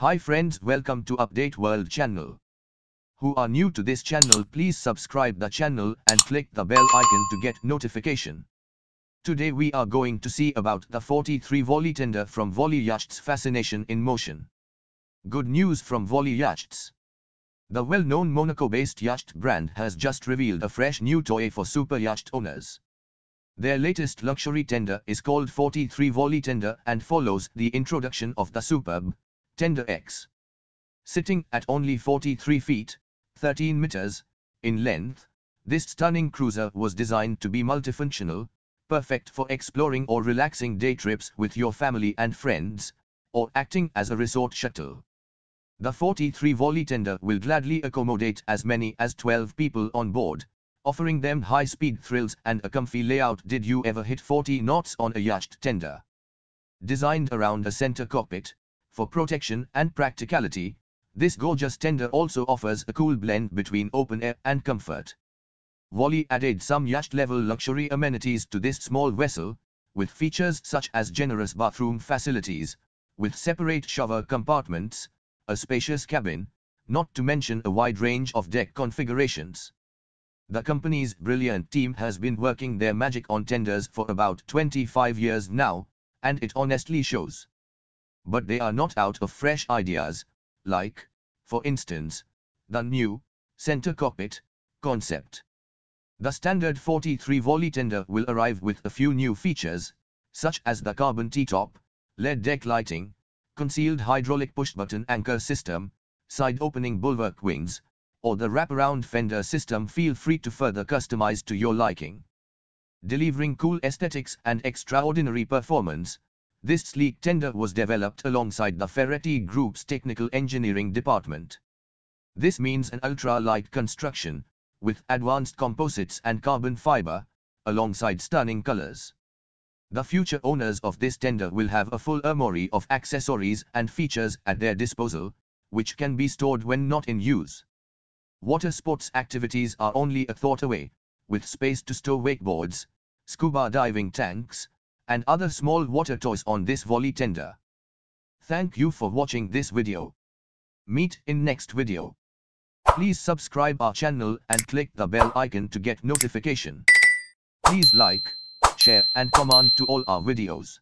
Hi friends, welcome to Update World channel. Who are new to this channel, please subscribe the channel and click the bell icon to get notification. Today we are going to see about the 43 volley tender from Volley Yachts Fascination in Motion. Good news from Volley Yachts. The well-known Monaco-based yacht brand has just revealed a fresh new toy for super yacht owners. Their latest luxury tender is called 43 Volley Tender and follows the introduction of the Superb, Tender X. Sitting at only 43 feet, 13 meters, in length, this stunning cruiser was designed to be multifunctional, perfect for exploring or relaxing day trips with your family and friends, or acting as a resort shuttle. The 43-volley tender will gladly accommodate as many as 12 people on board, offering them high-speed thrills and a comfy layout. Did you ever hit 40 knots on a yacht tender? Designed around a center cockpit, for protection and practicality, this gorgeous tender also offers a cool blend between open air and comfort. Wally added some yacht-level luxury amenities to this small vessel, with features such as generous bathroom facilities, with separate shower compartments, a spacious cabin, not to mention a wide range of deck configurations. The company's brilliant team has been working their magic on tenders for about 25 years now, and it honestly shows but they are not out of fresh ideas, like, for instance, the new center cockpit concept. The standard 43 volley tender will arrive with a few new features, such as the carbon T-top, LED deck lighting, concealed hydraulic push-button anchor system, side opening bulwark wings, or the wraparound fender system feel free to further customize to your liking. Delivering cool aesthetics and extraordinary performance, this sleek tender was developed alongside the Ferretti Group's technical engineering department. This means an ultra-light construction, with advanced composites and carbon fiber, alongside stunning colors. The future owners of this tender will have a full armory of accessories and features at their disposal, which can be stored when not in use. Water sports activities are only a thought away, with space to store wakeboards, scuba diving tanks, and other small water toys on this volley tender. Thank you for watching this video. Meet in next video. Please subscribe our channel and click the bell icon to get notification. Please like, share and comment to all our videos.